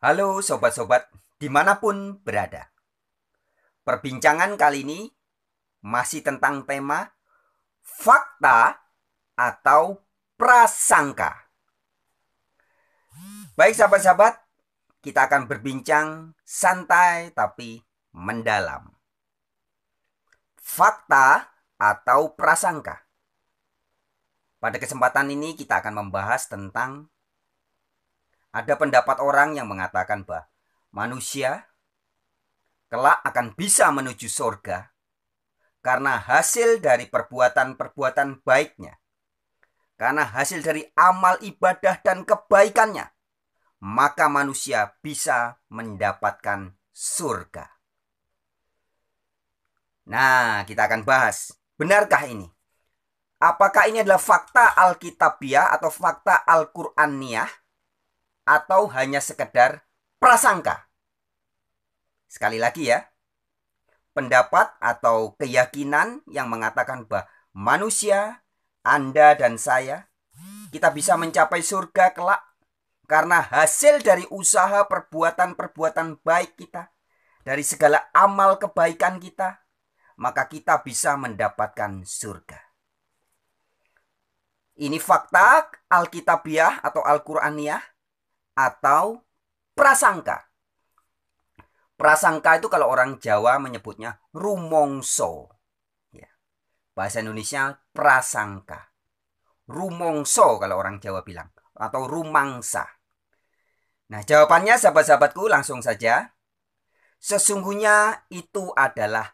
Halo sobat-sobat, dimanapun berada. Perbincangan kali ini masih tentang tema fakta atau prasangka. Baik sahabat-sahabat, kita akan berbincang santai tapi mendalam. Fakta atau prasangka. Pada kesempatan ini kita akan membahas tentang ada pendapat orang yang mengatakan bahwa manusia kelak akan bisa menuju surga karena hasil dari perbuatan-perbuatan baiknya. Karena hasil dari amal ibadah dan kebaikannya, maka manusia bisa mendapatkan surga. Nah, kita akan bahas. Benarkah ini? Apakah ini adalah fakta Alkitabiah atau fakta Al-Qur'aniyah? atau hanya sekedar prasangka. Sekali lagi ya, pendapat atau keyakinan yang mengatakan bahwa manusia, Anda dan saya, kita bisa mencapai surga kelak karena hasil dari usaha perbuatan-perbuatan baik kita, dari segala amal kebaikan kita, maka kita bisa mendapatkan surga. Ini fakta Alkitabiah atau Al-Quraniyah atau prasangka. Prasangka itu kalau orang Jawa menyebutnya rumongso. Ya. Bahasa Indonesia prasangka. Rumongso kalau orang Jawa bilang. Atau rumangsa. Nah jawabannya sahabat-sahabatku langsung saja. Sesungguhnya itu adalah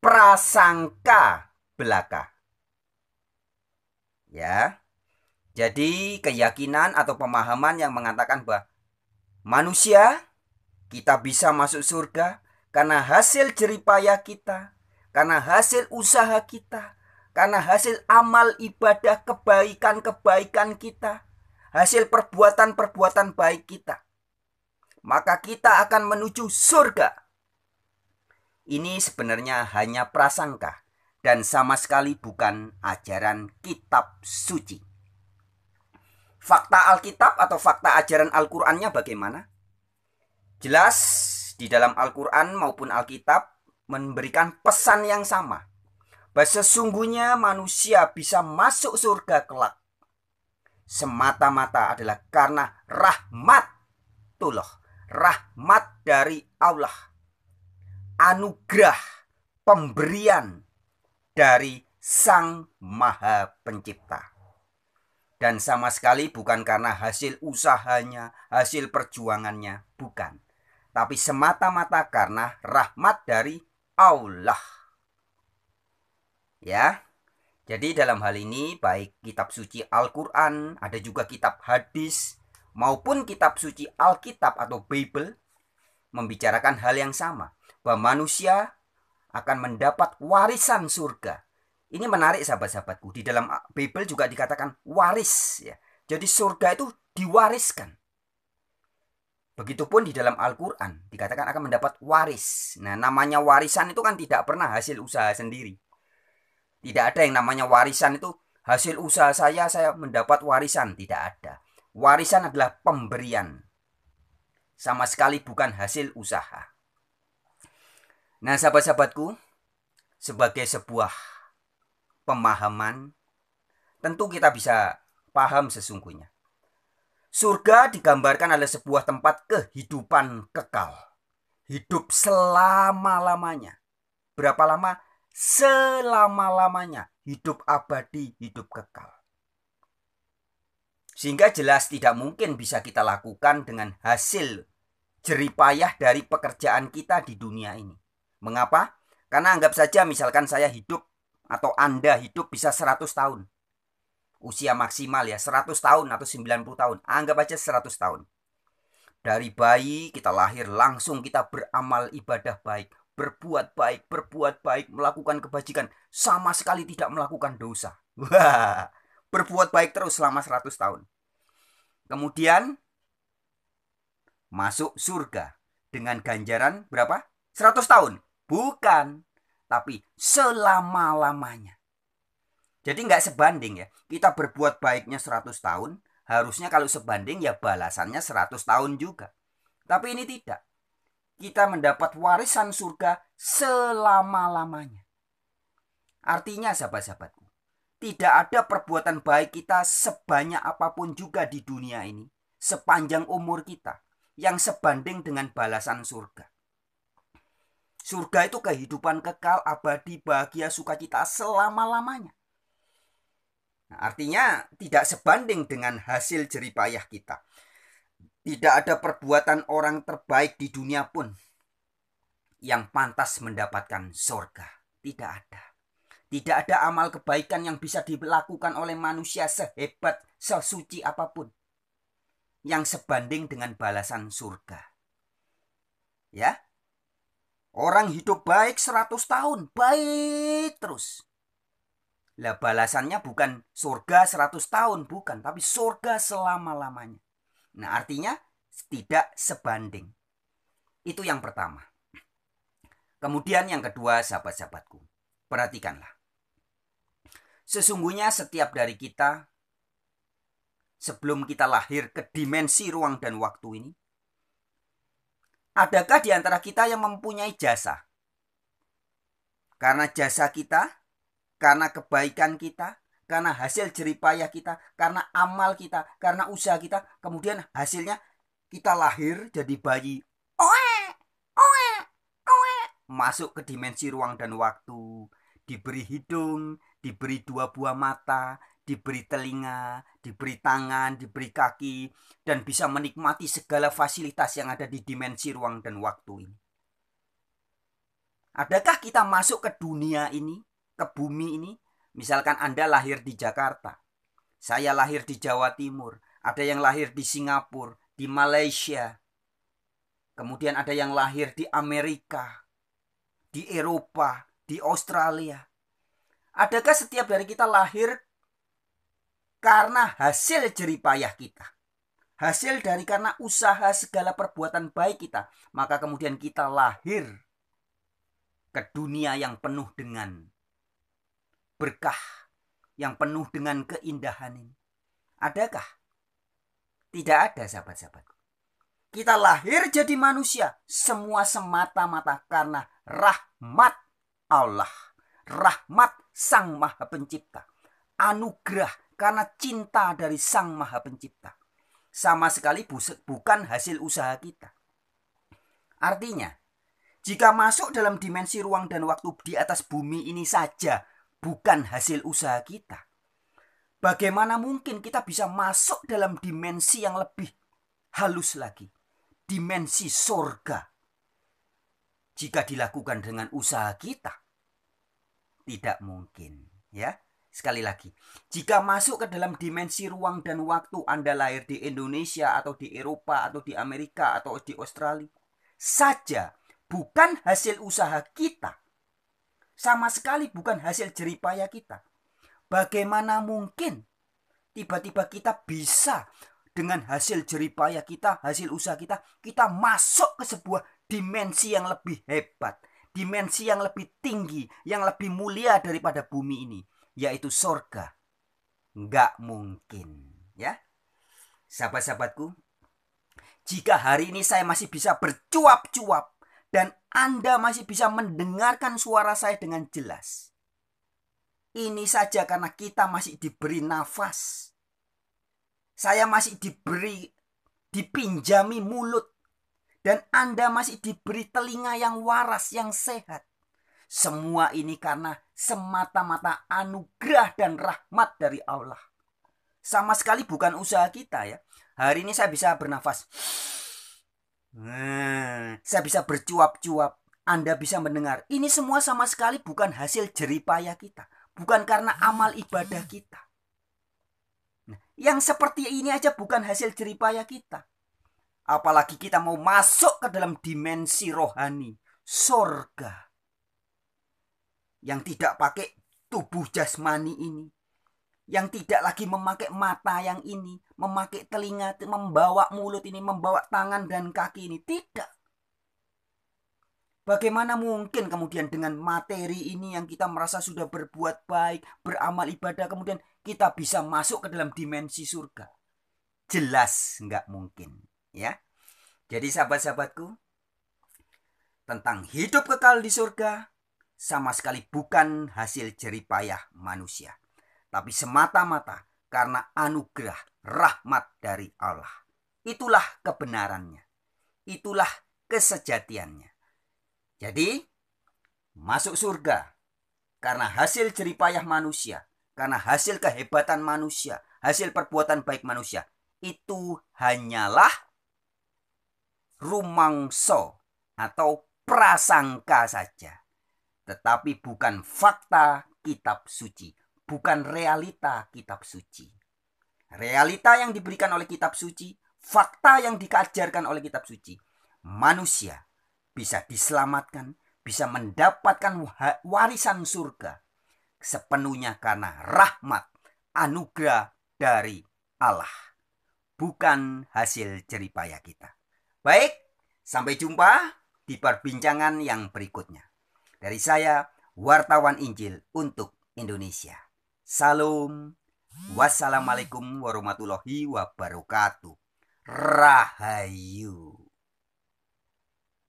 prasangka belaka. Ya, jadi keyakinan atau pemahaman yang mengatakan bahwa manusia kita bisa masuk surga karena hasil jeripaya kita, karena hasil usaha kita, karena hasil amal ibadah kebaikan-kebaikan kita, hasil perbuatan-perbuatan baik kita. Maka kita akan menuju surga. Ini sebenarnya hanya prasangka dan sama sekali bukan ajaran kitab suci fakta Alkitab atau fakta ajaran Al-Qur'annya bagaimana? Jelas di dalam Al-Qur'an maupun Alkitab memberikan pesan yang sama. Bahwa sesungguhnya manusia bisa masuk surga kelak semata-mata adalah karena rahmat rahmatullah, rahmat dari Allah. Anugerah pemberian dari Sang Maha Pencipta dan sama sekali bukan karena hasil usahanya, hasil perjuangannya, bukan. Tapi semata-mata karena rahmat dari Allah. Ya. Jadi dalam hal ini baik kitab suci Al-Qur'an, ada juga kitab hadis maupun kitab suci Alkitab atau Bible membicarakan hal yang sama, bahwa manusia akan mendapat warisan surga ini menarik sahabat-sahabatku. Di dalam ah, Bible juga dikatakan waris. Ya. Jadi surga itu diwariskan. Begitupun di dalam Al-Quran dikatakan akan mendapat waris. Nah namanya warisan itu kan tidak pernah hasil usaha sendiri. Tidak ada yang namanya warisan itu hasil usaha saya, saya mendapat warisan. Tidak ada. Warisan adalah pemberian. Sama sekali bukan hasil usaha. Nah sahabat-sahabatku, sebagai sebuah pemahaman, tentu kita bisa paham sesungguhnya. Surga digambarkan adalah sebuah tempat kehidupan kekal. Hidup selama-lamanya. Berapa lama? Selama-lamanya. Hidup abadi, hidup kekal. Sehingga jelas tidak mungkin bisa kita lakukan dengan hasil jeripayah dari pekerjaan kita di dunia ini. Mengapa? Karena anggap saja misalkan saya hidup atau Anda hidup bisa 100 tahun. Usia maksimal ya, 100 tahun atau 90 tahun. Anggap aja 100 tahun. Dari bayi kita lahir langsung kita beramal ibadah baik, berbuat baik, berbuat baik, melakukan kebajikan, sama sekali tidak melakukan dosa. berbuat baik terus selama 100 tahun. Kemudian masuk surga dengan ganjaran berapa? 100 tahun. Bukan tapi selama-lamanya. Jadi nggak sebanding ya. Kita berbuat baiknya 100 tahun, harusnya kalau sebanding ya balasannya 100 tahun juga. Tapi ini tidak. Kita mendapat warisan surga selama-lamanya. Artinya sahabat-sahabatku, tidak ada perbuatan baik kita sebanyak apapun juga di dunia ini, sepanjang umur kita, yang sebanding dengan balasan surga. Surga itu kehidupan kekal, abadi, bahagia, sukacita selama-lamanya. Nah, artinya tidak sebanding dengan hasil jeripayah kita. Tidak ada perbuatan orang terbaik di dunia pun yang pantas mendapatkan surga. Tidak ada. Tidak ada amal kebaikan yang bisa dilakukan oleh manusia sehebat, sesuci apapun. Yang sebanding dengan balasan surga. Ya, Orang hidup baik 100 tahun, baik terus. Lah balasannya bukan surga 100 tahun, bukan, tapi surga selama-lamanya. Nah, artinya tidak sebanding. Itu yang pertama. Kemudian yang kedua, sahabat-sahabatku, perhatikanlah. Sesungguhnya setiap dari kita sebelum kita lahir ke dimensi ruang dan waktu ini Adakah di antara kita yang mempunyai jasa? Karena jasa kita, karena kebaikan kita, karena hasil jeripayah kita, karena amal kita, karena usaha kita, kemudian hasilnya kita lahir jadi bayi. Oe, oe, oe. Masuk ke dimensi ruang dan waktu, diberi hidung, diberi dua buah mata, diberi telinga, diberi tangan, diberi kaki, dan bisa menikmati segala fasilitas yang ada di dimensi ruang dan waktu ini. Adakah kita masuk ke dunia ini, ke bumi ini? Misalkan Anda lahir di Jakarta, saya lahir di Jawa Timur, ada yang lahir di Singapura, di Malaysia, kemudian ada yang lahir di Amerika, di Eropa, di Australia. Adakah setiap dari kita lahir karena hasil jeripayah kita. Hasil dari karena usaha segala perbuatan baik kita, maka kemudian kita lahir ke dunia yang penuh dengan berkah, yang penuh dengan keindahan ini. Adakah? Tidak ada sahabat sahabat Kita lahir jadi manusia semua semata-mata karena rahmat Allah, rahmat Sang Maha Pencipta, anugerah karena cinta dari Sang Maha Pencipta. Sama sekali bukan hasil usaha kita. Artinya, jika masuk dalam dimensi ruang dan waktu di atas bumi ini saja bukan hasil usaha kita. Bagaimana mungkin kita bisa masuk dalam dimensi yang lebih halus lagi? Dimensi sorga. Jika dilakukan dengan usaha kita, tidak mungkin, ya. Sekali lagi, jika masuk ke dalam dimensi ruang dan waktu Anda lahir di Indonesia atau di Eropa atau di Amerika atau di Australia saja, bukan hasil usaha kita. Sama sekali bukan hasil jeripaya kita. Bagaimana mungkin tiba-tiba kita bisa dengan hasil jeripaya kita, hasil usaha kita, kita masuk ke sebuah dimensi yang lebih hebat, dimensi yang lebih tinggi, yang lebih mulia daripada bumi ini yaitu sorga. Nggak mungkin, ya. Sahabat-sahabatku, jika hari ini saya masih bisa bercuap-cuap dan Anda masih bisa mendengarkan suara saya dengan jelas. Ini saja karena kita masih diberi nafas. Saya masih diberi dipinjami mulut dan Anda masih diberi telinga yang waras, yang sehat. Semua ini karena semata-mata anugerah dan rahmat dari Allah. Sama sekali bukan usaha kita ya. Hari ini saya bisa bernafas. Nah, saya bisa bercuap-cuap. Anda bisa mendengar. Ini semua sama sekali bukan hasil jeripaya kita. Bukan karena amal ibadah kita. Nah, yang seperti ini aja bukan hasil jeripaya kita. Apalagi kita mau masuk ke dalam dimensi rohani. Sorga yang tidak pakai tubuh jasmani ini, yang tidak lagi memakai mata yang ini, memakai telinga, membawa mulut ini, membawa tangan dan kaki ini, tidak. Bagaimana mungkin kemudian dengan materi ini yang kita merasa sudah berbuat baik, beramal ibadah, kemudian kita bisa masuk ke dalam dimensi surga? Jelas nggak mungkin, ya. Jadi sahabat-sahabatku, tentang hidup kekal di surga sama sekali bukan hasil jeripayah manusia, tapi semata-mata karena anugerah rahmat dari Allah. Itulah kebenarannya. Itulah kesejatiannya. Jadi, masuk surga karena hasil jeripayah manusia, karena hasil kehebatan manusia, hasil perbuatan baik manusia, itu hanyalah rumangso atau prasangka saja tetapi bukan fakta kitab suci, bukan realita kitab suci. Realita yang diberikan oleh kitab suci, fakta yang dikajarkan oleh kitab suci, manusia bisa diselamatkan, bisa mendapatkan warisan surga sepenuhnya karena rahmat anugerah dari Allah, bukan hasil jeripaya kita. Baik, sampai jumpa di perbincangan yang berikutnya. Dari saya, wartawan Injil untuk Indonesia. Salam. Wassalamualaikum warahmatullahi wabarakatuh. Rahayu.